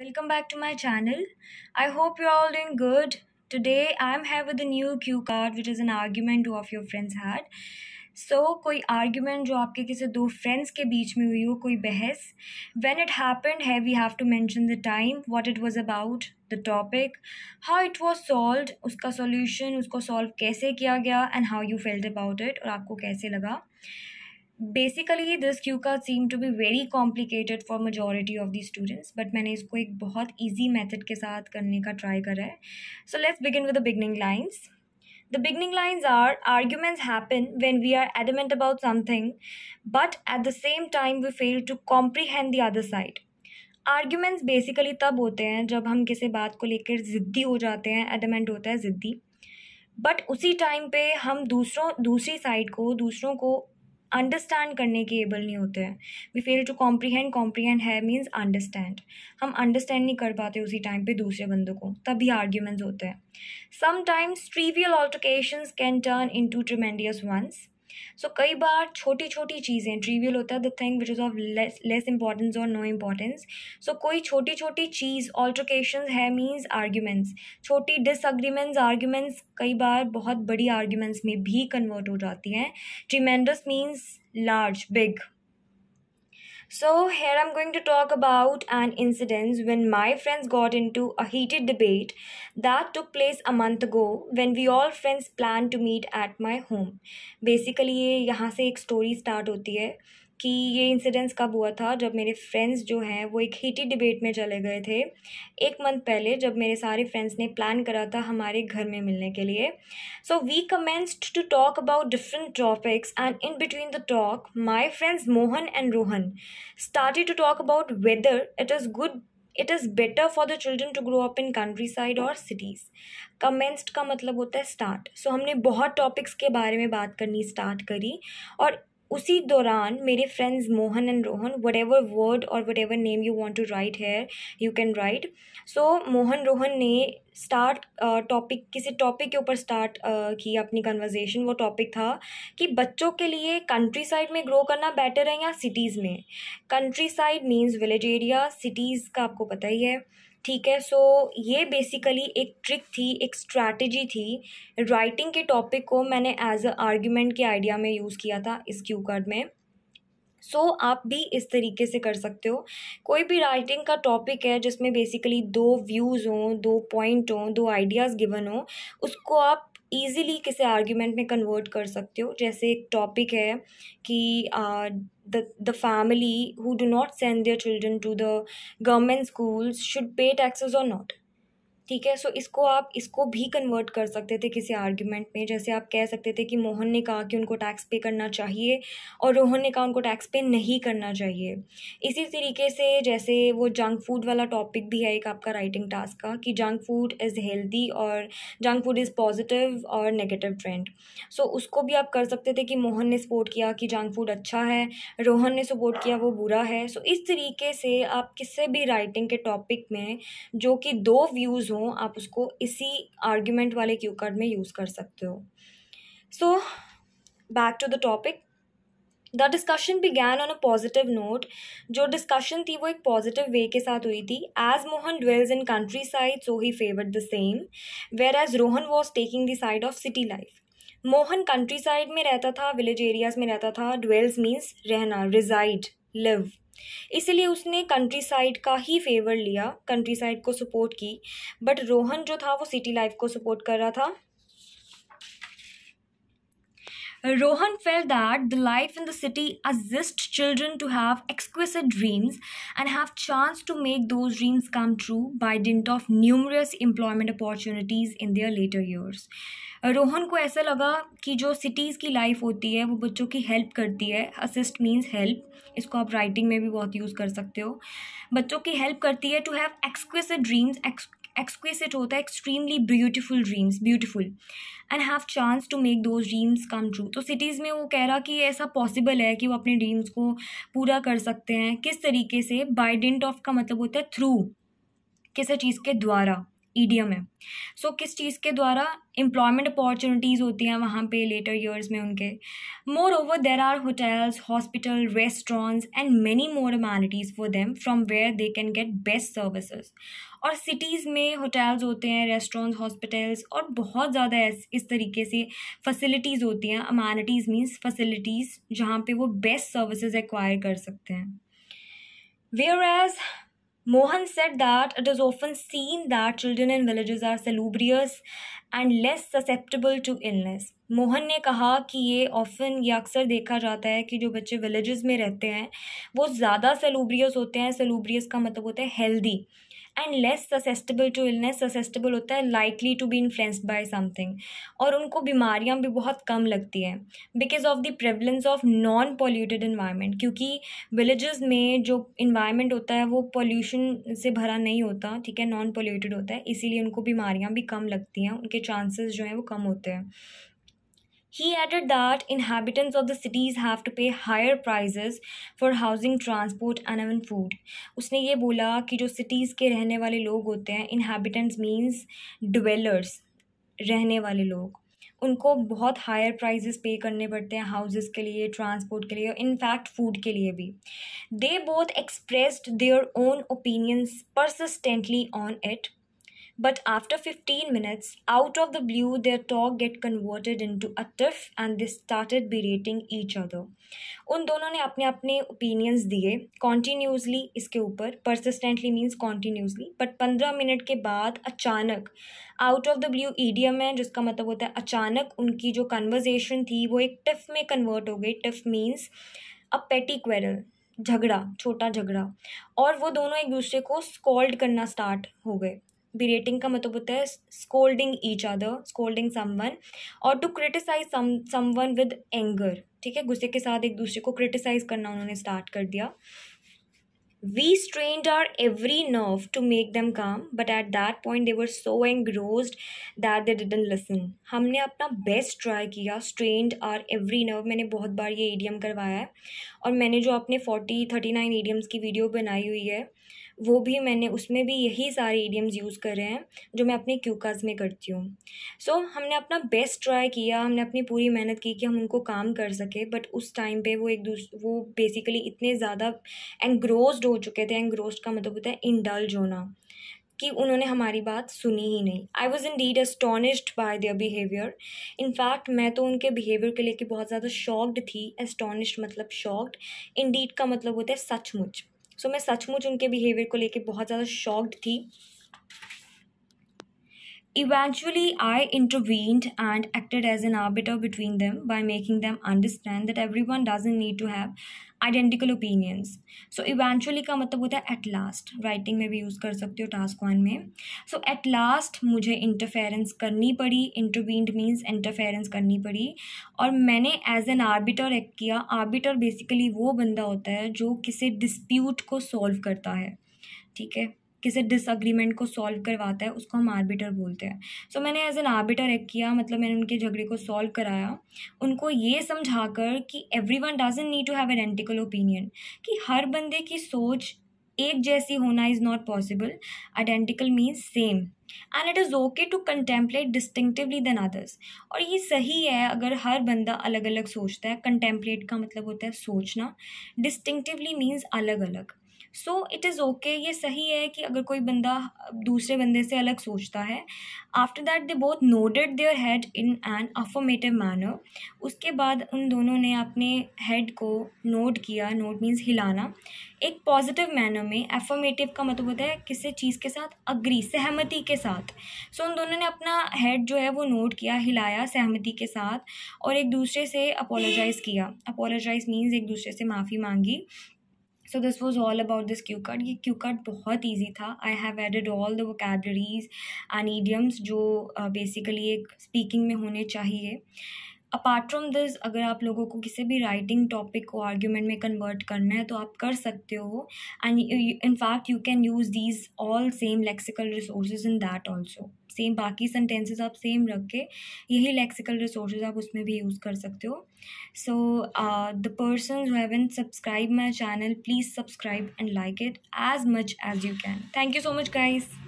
Welcome back to my channel. I hope you're all doing good. Today I'm here with a new cue card which is an argument two of your friends had. So कोई argument जो आपके किसी दो friends के बीच में हुई हो कोई बहस When it happened है we have to mention the time, what it was about, the topic, how it was solved, उसका solution, उसको solve कैसे किया गया and how you felt about it और आपको कैसे लगा बेसिकली दिस क्यू का seem to be very complicated for majority of the students but मैंने इसको एक बहुत ईजी मैथड के साथ करने का ट्राई करा है so let's begin with the beginning lines the beginning lines are arguments happen when we are adamant about something but at the same time we fail to comprehend the other side arguments basically तब होते हैं जब हम किसी बात को लेकर ज़िद्दी हो जाते हैं एडमेंट होता है ज़िद्दी बट उसी टाइम पे हम दूसरों दूसरी साइड को दूसरों को अंडरस्टैंड करने के एबल नहीं होते हैं we fail to comprehend comprehend है मीन्स अंडरस्टैंड हम अंडरस्टैंड नहीं कर पाते उसी टाइम पे दूसरे बंदों को तभी आर्ग्यूमेंट्स होते हैं sometimes trivial altercations can turn into tremendous ones so so, कई बार छोटी छोटी चीज़ें ट्रीवियल होता है the thing which is of less less importance और नो इम्पॉर्टेंस सो कोई छोटी छोटी चीज़ ऑल्ट्रोकेशन है मीन्स आर्ग्यूमेंट्स छोटी डिसअग्रीमेंट्स आर्ग्यूमेंट्स कई बार बहुत बड़ी आर्ग्यूमेंट्स में भी कन्वर्ट हो जाती हैं tremendous means large big So, here I'm going to talk about an incident when my friends got into a heated debate that took place a month ago when we all friends planned to meet at my home. Basically, ये यहाँ से एक story start होती है कि ये incidence कब हुआ था जब मेरे फ्रेंड्स जो हैं वो एक हीटी डिबेट में चले गए थे एक मंथ पहले जब मेरे सारे फ्रेंड्स ने प्लान करा था हमारे घर में मिलने के लिए so we commenced to talk about different topics and in between the talk my friends Mohan and Rohan started to talk about whether it is good it is better for the children to grow up in countryside और cities commenced का मतलब होता है start so so, हमने बहुत topics के बारे में बात करनी स्टार्ट करी और उसी दौरान मेरे friends Mohan and Rohan whatever word और whatever name you want to write here you can write so Mohan Rohan ने स्टार्ट टॉपिक uh, किसी टॉपिक के ऊपर स्टार्ट uh, किया अपनी कन्वर्जेशन वो टॉपिक था कि बच्चों के लिए कंट्री साइड में ग्रो करना बेटर है या सिटीज़ में countryside means village area cities का आपको पता ही है ठीक है सो so, ये बेसिकली एक ट्रिक थी एक स्ट्रैटेजी थी राइटिंग के टॉपिक को मैंने एज अ आर्ग्यूमेंट के आइडिया में यूज़ किया था इस क्यू कार्ड में सो so, आप भी इस तरीके से कर सकते हो कोई भी राइटिंग का टॉपिक है जिसमें बेसिकली दो व्यूज़ हों दो पॉइंट हों दो आइडियाज़ गिवन हों उसको आप ईज़िली किसी आर्ग्यूमेंट में कन्वर्ट कर सकते हो जैसे एक टॉपिक है कि the the family who do not send their children to the government schools should pay taxes और नॉट ठीक है सो इसको आप इसको भी कन्वर्ट कर सकते थे किसी आर्ग्यूमेंट में जैसे आप कह सकते थे कि मोहन ने कहा कि उनको टैक्स पे करना चाहिए और रोहन ने कहा उनको टैक्स पे नहीं करना चाहिए इसी तरीके से जैसे वो जंक फूड वाला टॉपिक भी है एक आपका राइटिंग टास्क का कि जंक फूड इज़ हेल्दी और जंक फूड इज़ पॉजिटिव और नेगेटिव ट्रेंड सो उसको भी आप कर सकते थे कि मोहन ने सपोर्ट किया कि जंक फूड अच्छा है रोहन ने सपोर्ट किया वो बुरा है सो इस तरीके से आप किसी भी राइटिंग के टॉपिक में जो कि दो व्यूज़ हो आप उसको इसी आर्ग्यूमेंट वाले क्यू कार्ड में यूज़ कर सकते हो so back to the topic the discussion began on a positive note जो डिस्कशन थी वो एक पॉजिटिव वे के साथ हुई थी as Mohan dwells in countryside so he favoured the same whereas Rohan was taking the side of city life Mohan countryside में रहता था विलेज एरियाज में रहता था ड्वेल्स मीन्स रहना रिजाइड लिव इसीलिए उसने कंट्री साइड का ही फेवर लिया कंट्री साइड को सपोर्ट की बट रोहन जो था वो सिटी लाइफ को सपोर्ट कर रहा था Rohan felt that the life in the city assists children to have exquisite dreams and have chance to make those dreams come true by dint of numerous employment opportunities in their later years. Rohan को ऐसा लगा कि जो cities की life होती है वो बच्चों की हेल्प करती है असिस्ट मीन्स हेल्प इसको आप राइटिंग में भी बहुत यूज़ कर सकते हो बच्चों की हेल्प करती है to have exquisite dreams exquisite होता है extremely beautiful dreams beautiful and have chance to make those dreams come true तो सिटीज़ में वो कह रहा कि ऐसा पॉसिबल है कि वो अपने ड्रीम्स को पूरा कर सकते हैं किस तरीके से बाइडेंट ऑफ का मतलब होता है थ्रू किसी चीज़ के द्वारा ईडीएम है सो so, किस चीज़ के द्वारा एम्प्लॉयमेंट अपॉर्चुनिटीज़ होती हैं वहाँ पे लेटर ईयर्स में उनके moreover there are hotels hospital restaurants and many more amenities for them from where they can get best services और सिटीज़ में होटल्स होते हैं रेस्टोरेंट्स हॉस्पिटल्स और बहुत ज़्यादा इस तरीके से फैसिलिटीज़ होती हैं अमानिटीज़ मीन्स फैसिलिटीज़ जहाँ पे वो बेस्ट सर्विसेज एक्वायर कर सकते हैं whereas Mohan said that it is often seen that children in villages are salubrious and less susceptible to illness. Mohan ने कहा कि ये ऑफन ये अक्सर देखा जाता है कि जो बच्चे विलेजेस में रहते हैं वो ज़्यादा सेलूब्रियस होते हैं सेलूब्रियस का मतलब होता है healthy and less susceptible to illness susceptible होता है likely to be influenced by something और उनको बीमारियां भी बहुत कम लगती हैं because of the prevalence of non polluted environment क्योंकि विलेजेस में जो इन्वायरमेंट होता है वो पोल्यूशन से भरा नहीं होता ठीक है नॉन पॉल्यूटेड होता है इसीलिए उनको बीमारियाँ भी कम लगती हैं उनके चांसेस जो हैं वो कम होते हैं He added that inhabitants of the cities have to pay higher prices for housing, transport and even food. उसने ये बोला कि जो cities के रहने वाले लोग होते हैं inhabitants means dwellers रहने वाले लोग उनको बहुत हायर प्राइजेस पे करने पड़ते हैं हाउसेस के लिए ट्रांसपोर्ट के लिए और इनफैक्ट फूड के लिए भी they both expressed their own opinions persistently on it but after 15 minutes out of the blue their talk get converted into a tiff and they started berating each other उन दोनों ने अपने अपने opinions दिए continuously इसके ऊपर persistently means continuously but पंद्रह minute के बाद अचानक out of the blue idiom है जिसका मतलब होता है अचानक उनकी जो कन्वर्जेशन थी वो एक टिफ में कन्वर्ट हो गई टिफ मीन्स अ पेटी क्वेरल झगड़ा छोटा झगड़ा और वो दोनों एक दूसरे को स्कॉल्ड करना स्टार्ट हो गए बिरेटिंग का मतलब होता है scolding each other scolding someone और to criticise someone with anger ठीक है गुस्से के साथ एक दूसरे को क्रिटिसाइज करना उन्होंने स्टार्ट कर दिया we strained our every nerve to make them calm but at that point they were so engrossed that they didn't listen हमने अपना बेस्ट ट्राई किया स्ट्रेंड आर एवरी नर्व मैंने बहुत बार ये एडियम करवाया है और मैंने जो अपने फोर्टी थर्टी नाइन एडियम्स की वीडियो बनाई हुई है वो भी मैंने उसमें भी यही सारे ईडियम्स यूज़ करे हैं जो मैं अपने क्यूकाज में करती हूँ सो so, हमने अपना बेस्ट ट्राई किया हमने अपनी पूरी मेहनत की कि हम उनको काम कर सकें बट उस टाइम पे वो एक दूस वो बेसिकली इतने ज़्यादा एंग्रोस्ड हो चुके थे एंग्रोस्ड का मतलब होता है इंडल्ज होना कि उन्होंने हमारी बात सुनी ही नहीं I was indeed astonished by their behaviour in fact मैं तो उनके बिहेवियर के लेके बहुत ज़्यादा शॉक्ड थी एस्टोनिश्ड मतलब शॉक्ड इन डीड का मतलब होता है सचमुच सो so, मैं सचमुच उनके बिहेवियर को लेके बहुत ज़्यादा शॉक्ड थी Eventually, I intervened and acted as an arbiter between them by making them understand that everyone doesn't need to have identical opinions so eventually का मतलब होता है एट लास्ट राइटिंग में भी यूज़ कर सकते हो टास्क वन में सो एट लास्ट मुझे इंटरफेरेंस करनी पड़ी इंटरवींड मीन्स इंटरफेरेंस करनी पड़ी और मैंने एज एन आर्बिटर एक्ट किया आर्बिटर बेसिकली वो बंदा होता है जो किसी डिस्प्यूट को सॉल्व करता है ठीक है किसी डिसअग्रीमेंट को सॉल्व करवाता है उसको हम आर्बिटर बोलते हैं सो so, मैंने एज एन आर्बिटर एक्ट किया मतलब मैंने उनके झगड़े को सॉल्व कराया उनको ये समझा कर कि everyone doesn't need to have identical opinion कि हर बंदे की सोच एक जैसी होना is not possible identical means same and it is okay to contemplate distinctively than others और ये सही है अगर हर बंदा अलग अलग सोचता है कंटेम्पलेट का मतलब होता है सोचना डिस्टिंक्टिवली मीन्स अलग अलग सो इट इज़ ओके ये सही है कि अगर कोई बंदा दूसरे बंदे से अलग सोचता है after that they both nodded their head in an affirmative manner उसके बाद उन दोनों ने अपने हेड को नोट किया नोट मीन्स हिलाना एक पॉजिटिव मैनर में एफॉर्मेटिव का मतलब होता है किसी चीज़ के साथ अग्री सहमति के साथ सो so, उन दोनों ने अपना हेड जो है वो नोट किया हिलाया सहमति के साथ और एक दूसरे से अपोलोजाइज़ किया अपोलोजाइज मीन्स एक दूसरे से माफ़ी मांगी so this was all about this cue card ये क्यू कार्ड बहुत ईजी था I have added all the vocabularies and idioms जो बेसिकली uh, एक स्पीकिंग में होने चाहिए अपार्ट फ्रॉम दिस अगर आप लोगों को किसी भी राइटिंग टॉपिक को आर्ग्यूमेंट में कन्वर्ट करना है तो आप कर सकते हो and in fact you can use these all same lexical resources in that also same बाकी सेंटेंसेस आप सेम रख के यही लेक्सिकल रिसोर्सेज आप उसमें भी यूज़ कर सकते हो so the person haven subscribe my channel please subscribe and like it as much as you can thank you so much guys